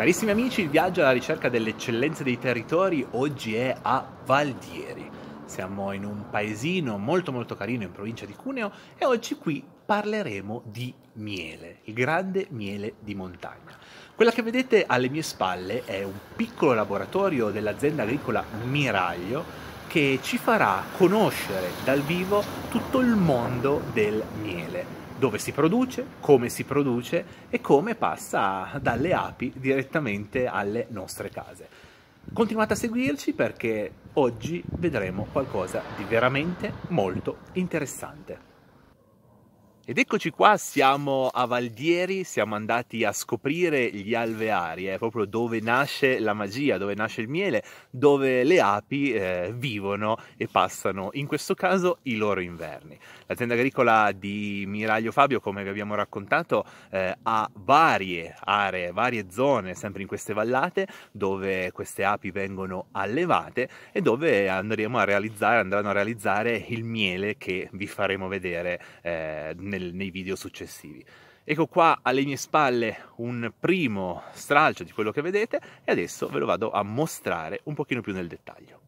Carissimi amici, il viaggio alla ricerca delle eccellenze dei territori oggi è a Valdieri. Siamo in un paesino molto molto carino in provincia di Cuneo e oggi qui parleremo di miele, il grande miele di montagna. Quella che vedete alle mie spalle è un piccolo laboratorio dell'azienda agricola Miraglio che ci farà conoscere dal vivo tutto il mondo del miele dove si produce, come si produce e come passa dalle api direttamente alle nostre case. Continuate a seguirci perché oggi vedremo qualcosa di veramente molto interessante. Ed eccoci qua, siamo a Valdieri, siamo andati a scoprire gli alveari, eh, proprio dove nasce la magia, dove nasce il miele, dove le api eh, vivono e passano, in questo caso, i loro inverni. L'azienda agricola di Miraglio Fabio, come vi abbiamo raccontato, eh, ha varie aree, varie zone, sempre in queste vallate, dove queste api vengono allevate e dove andremo a realizzare, andranno a realizzare il miele che vi faremo vedere eh, nel, nei video successivi. Ecco qua alle mie spalle un primo stralcio di quello che vedete e adesso ve lo vado a mostrare un pochino più nel dettaglio.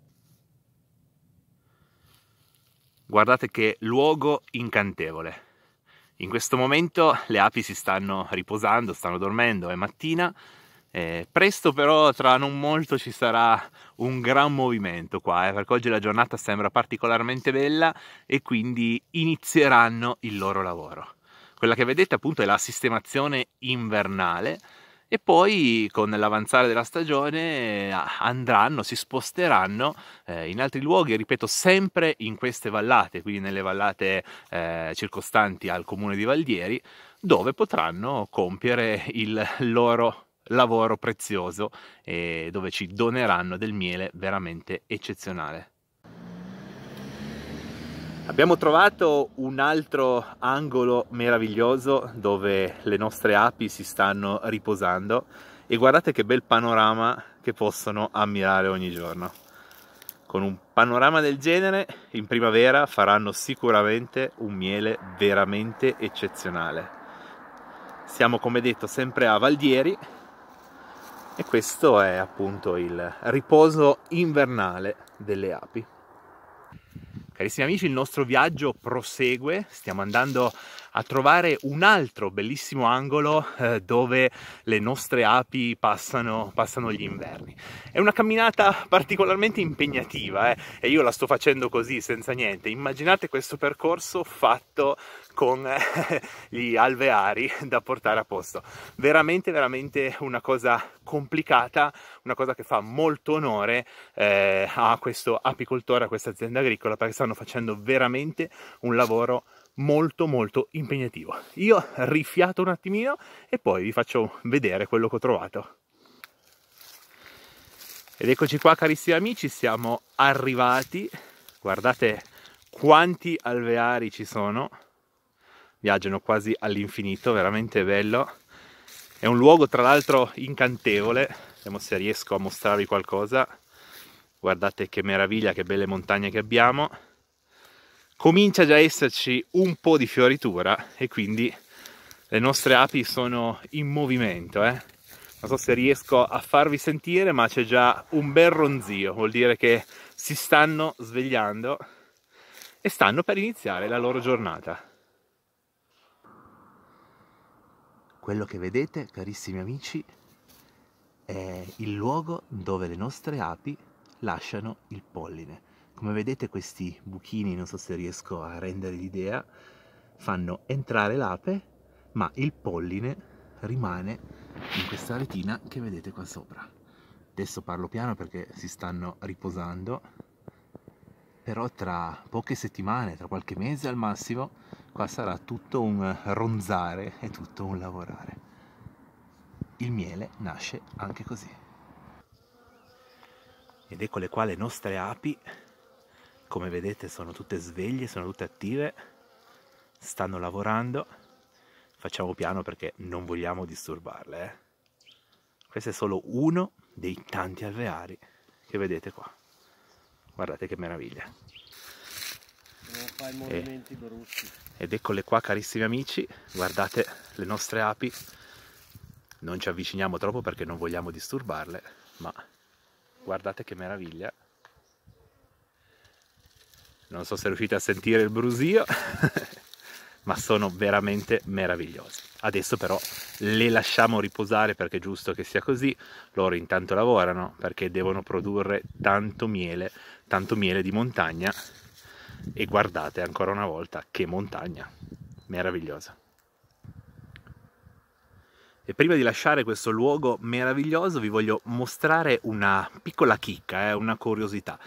Guardate che luogo incantevole. In questo momento le api si stanno riposando, stanno dormendo, è mattina, eh, presto però, tra non molto, ci sarà un gran movimento qua, eh, perché oggi la giornata sembra particolarmente bella e quindi inizieranno il loro lavoro. Quella che vedete appunto è la sistemazione invernale e poi con l'avanzare della stagione eh, andranno, si sposteranno eh, in altri luoghi, ripeto, sempre in queste vallate, quindi nelle vallate eh, circostanti al comune di Valdieri, dove potranno compiere il loro lavoro prezioso eh, dove ci doneranno del miele veramente eccezionale. Abbiamo trovato un altro angolo meraviglioso dove le nostre api si stanno riposando e guardate che bel panorama che possono ammirare ogni giorno. Con un panorama del genere in primavera faranno sicuramente un miele veramente eccezionale. Siamo come detto sempre a Valdieri e questo è appunto il riposo invernale delle api. Carissimi amici, il nostro viaggio prosegue, stiamo andando a trovare un altro bellissimo angolo eh, dove le nostre api passano, passano, gli inverni. È una camminata particolarmente impegnativa eh, e io la sto facendo così senza niente. Immaginate questo percorso fatto con eh, gli alveari da portare a posto. Veramente, veramente una cosa complicata, una cosa che fa molto onore eh, a questo apicoltore, a questa azienda agricola, perché stanno facendo veramente un lavoro molto molto impegnativo. Io rifiato un attimino e poi vi faccio vedere quello che ho trovato. Ed eccoci qua carissimi amici, siamo arrivati, guardate quanti alveari ci sono, viaggiano quasi all'infinito, veramente bello. È un luogo tra l'altro incantevole, vediamo se riesco a mostrarvi qualcosa, guardate che meraviglia, che belle montagne che abbiamo comincia già a esserci un po' di fioritura e quindi le nostre api sono in movimento. Eh? Non so se riesco a farvi sentire, ma c'è già un bel ronzio, vuol dire che si stanno svegliando e stanno per iniziare la loro giornata. Quello che vedete, carissimi amici, è il luogo dove le nostre api lasciano il polline come vedete questi buchini, non so se riesco a rendere l'idea, fanno entrare l'ape, ma il polline rimane in questa retina che vedete qua sopra. Adesso parlo piano perché si stanno riposando, però tra poche settimane, tra qualche mese al massimo, qua sarà tutto un ronzare e tutto un lavorare. Il miele nasce anche così. Ed eccole qua le nostre api come vedete sono tutte sveglie, sono tutte attive, stanno lavorando, facciamo piano perché non vogliamo disturbarle. Eh. Questo è solo uno dei tanti alveari che vedete qua. Guardate che meraviglia. Non fai eh. movimenti e, brutti. Ed eccole qua carissimi amici, guardate le nostre api. Non ci avviciniamo troppo perché non vogliamo disturbarle, ma guardate che meraviglia non so se riuscite a sentire il brusio ma sono veramente meravigliosi adesso però le lasciamo riposare perché è giusto che sia così loro intanto lavorano perché devono produrre tanto miele tanto miele di montagna e guardate ancora una volta che montagna meravigliosa e prima di lasciare questo luogo meraviglioso vi voglio mostrare una piccola chicca, eh, una curiosità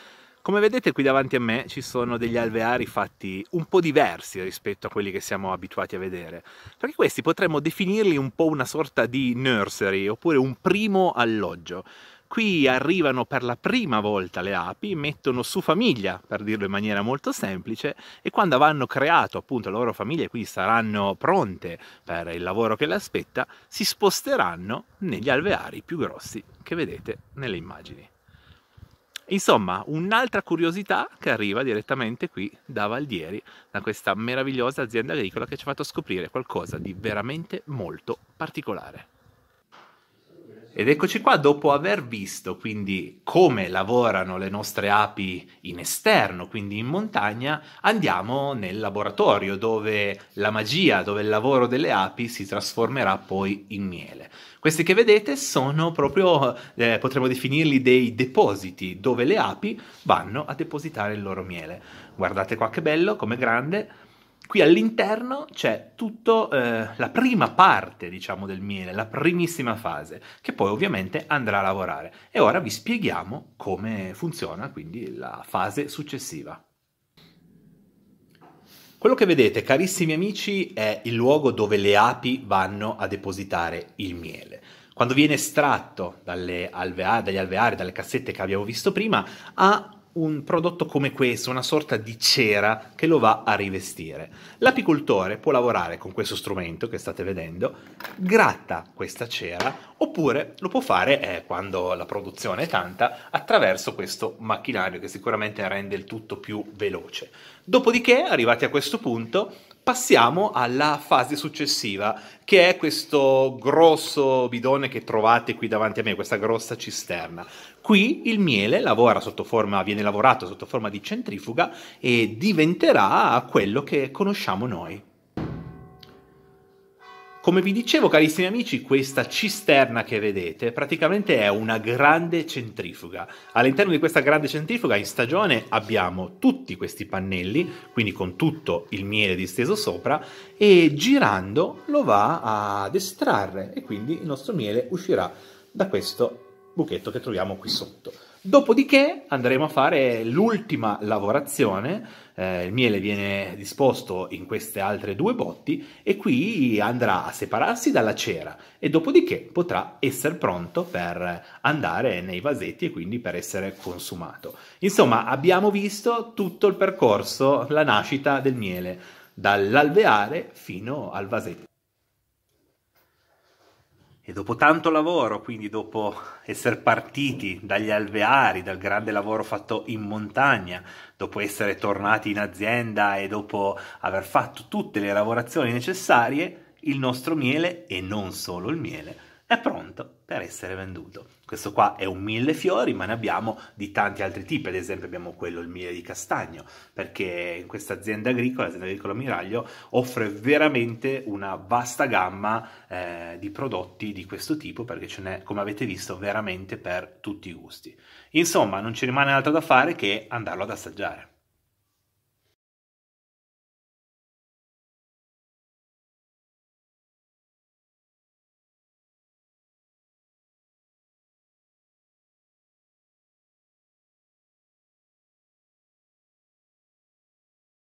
come vedete qui davanti a me ci sono degli alveari fatti un po' diversi rispetto a quelli che siamo abituati a vedere, perché questi potremmo definirli un po' una sorta di nursery oppure un primo alloggio. Qui arrivano per la prima volta le api, mettono su famiglia, per dirlo in maniera molto semplice, e quando avranno creato appunto la loro famiglia, quindi saranno pronte per il lavoro che le aspetta, si sposteranno negli alveari più grossi che vedete nelle immagini. Insomma, un'altra curiosità che arriva direttamente qui da Valdieri, da questa meravigliosa azienda agricola che ci ha fatto scoprire qualcosa di veramente molto particolare. Ed eccoci qua dopo aver visto quindi come lavorano le nostre api in esterno, quindi in montagna, andiamo nel laboratorio dove la magia, dove il lavoro delle api si trasformerà poi in miele. Questi che vedete sono proprio, eh, potremmo definirli dei depositi dove le api vanno a depositare il loro miele. Guardate qua che bello, come grande, Qui all'interno c'è tutta eh, la prima parte, diciamo, del miele, la primissima fase, che poi ovviamente andrà a lavorare. E ora vi spieghiamo come funziona quindi la fase successiva. Quello che vedete, carissimi amici, è il luogo dove le api vanno a depositare il miele. Quando viene estratto alveari, dagli alveari, dalle cassette che abbiamo visto prima, ha un prodotto come questo, una sorta di cera che lo va a rivestire. L'apicoltore può lavorare con questo strumento che state vedendo, gratta questa cera, oppure lo può fare, eh, quando la produzione è tanta, attraverso questo macchinario che sicuramente rende il tutto più veloce. Dopodiché, arrivati a questo punto, Passiamo alla fase successiva, che è questo grosso bidone che trovate qui davanti a me, questa grossa cisterna. Qui il miele lavora forma, viene lavorato sotto forma di centrifuga e diventerà quello che conosciamo noi. Come vi dicevo carissimi amici, questa cisterna che vedete praticamente è una grande centrifuga. All'interno di questa grande centrifuga in stagione abbiamo tutti questi pannelli, quindi con tutto il miele disteso sopra, e girando lo va ad estrarre e quindi il nostro miele uscirà da questo buchetto che troviamo qui sotto. Dopodiché andremo a fare l'ultima lavorazione eh, il miele viene disposto in queste altre due botti e qui andrà a separarsi dalla cera e dopodiché potrà essere pronto per andare nei vasetti e quindi per essere consumato. Insomma, abbiamo visto tutto il percorso, la nascita del miele, dall'alveare fino al vasetto. E dopo tanto lavoro, quindi dopo essere partiti dagli alveari, dal grande lavoro fatto in montagna, dopo essere tornati in azienda e dopo aver fatto tutte le lavorazioni necessarie, il nostro miele, e non solo il miele, è pronto per essere venduto. Questo qua è un mille fiori, ma ne abbiamo di tanti altri tipi, ad esempio abbiamo quello, il miele di castagno, perché questa azienda agricola, l'azienda agricola Miraglio, offre veramente una vasta gamma eh, di prodotti di questo tipo, perché ce n'è, come avete visto, veramente per tutti i gusti. Insomma, non ci rimane altro da fare che andarlo ad assaggiare.